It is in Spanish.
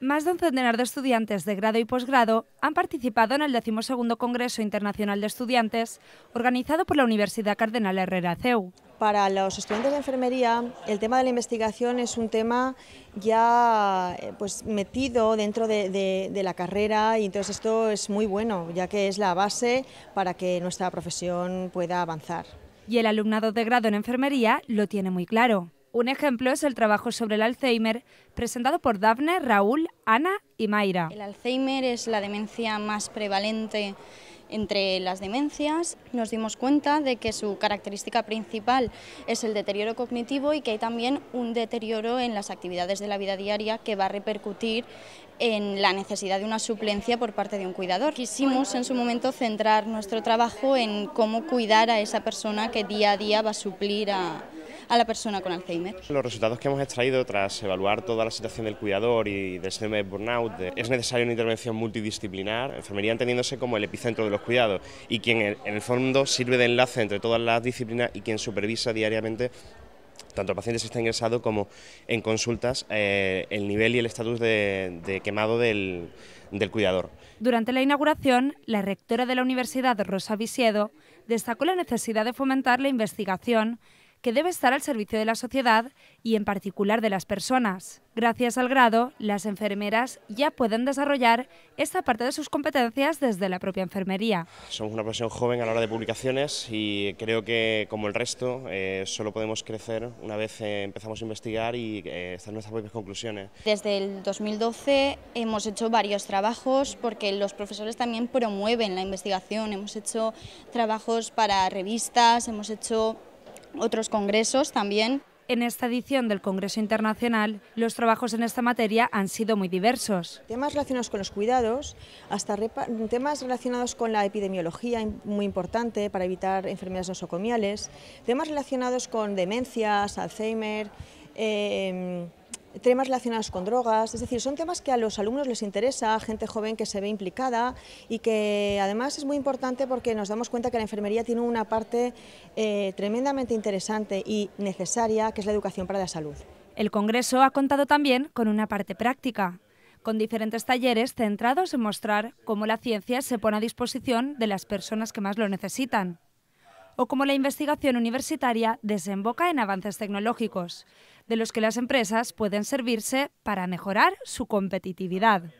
Más de un centenar de estudiantes de grado y posgrado han participado en el 12 Congreso Internacional de Estudiantes organizado por la Universidad Cardenal Herrera CEU. Para los estudiantes de enfermería, el tema de la investigación es un tema ya eh, pues, metido dentro de, de, la carrera y entonces esto es muy bueno, ya que es la base para que nuestra profesión pueda avanzar. Y el alumnado de grado en enfermería lo tiene muy claro. Un ejemplo es el trabajo sobre el Alzheimer presentado por Dafne, Raúl, Ana y Mayra. El Alzheimer es la demencia más prevalente entre las demencias. Nos dimos cuenta de que su característica principal es el deterioro cognitivo y que hay también un deterioro en las actividades de la vida diaria que va a repercutir en la necesidad de una suplencia por parte de un cuidador. Quisimos en su momento centrar nuestro trabajo en cómo cuidar a esa persona que día a día va a suplir a, a la persona con Alzheimer. Los resultados que hemos extraído tras evaluar toda la situación del cuidador y del síndrome de burnout es necesaria una intervención multidisciplinar, enfermería entendiéndose como el epicentro de los cuidados y quien en el fondo sirve de enlace entre todas las disciplinas y quien supervisa diariamente tanto pacientes paciente si está ingresado como en consultas, eh, el nivel y el estatus de, quemado del, del cuidador. Durante la inauguración, la rectora de la Universidad, Rosa Visiedo, destacó la necesidad de fomentar la investigación que debe estar al servicio de la sociedad y en particular de las personas. Gracias al grado, las enfermeras ya pueden desarrollar esta parte de sus competencias desde la propia enfermería. Somos una profesión joven a la hora de publicaciones y creo que, como el resto, eh, solo podemos crecer una vez eh, empezamos a investigar y eh, nuestras propias conclusiones. Desde el 2012 hemos hecho varios trabajos porque los profesores también promueven la investigación. Hemos hecho trabajos para revistas, hemos hecho otros congresos también. En esta edición del Congreso Internacional, los trabajos en esta materia han sido muy diversos. Temas relacionados con los cuidados, hasta temas relacionados con la epidemiología, muy importante para evitar enfermedades nosocomiales, temas relacionados con demencias, Alzheimer. Em, temas relacionados con drogas, es decir, son temas que a los alumnos les interesa, gente joven que se ve implicada y que además es muy importante porque nos damos cuenta que la enfermería tiene una parte eh, tremendamente interesante y necesaria, que es la educación para la salud. El Congreso ha contado también con una parte práctica, con diferentes talleres centrados en mostrar cómo la ciencia se pone a disposición de las personas que más lo necesitan, o cómo la investigación universitaria desemboca en avances tecnológicos de los que las empresas pueden servirse para mejorar su competitividad.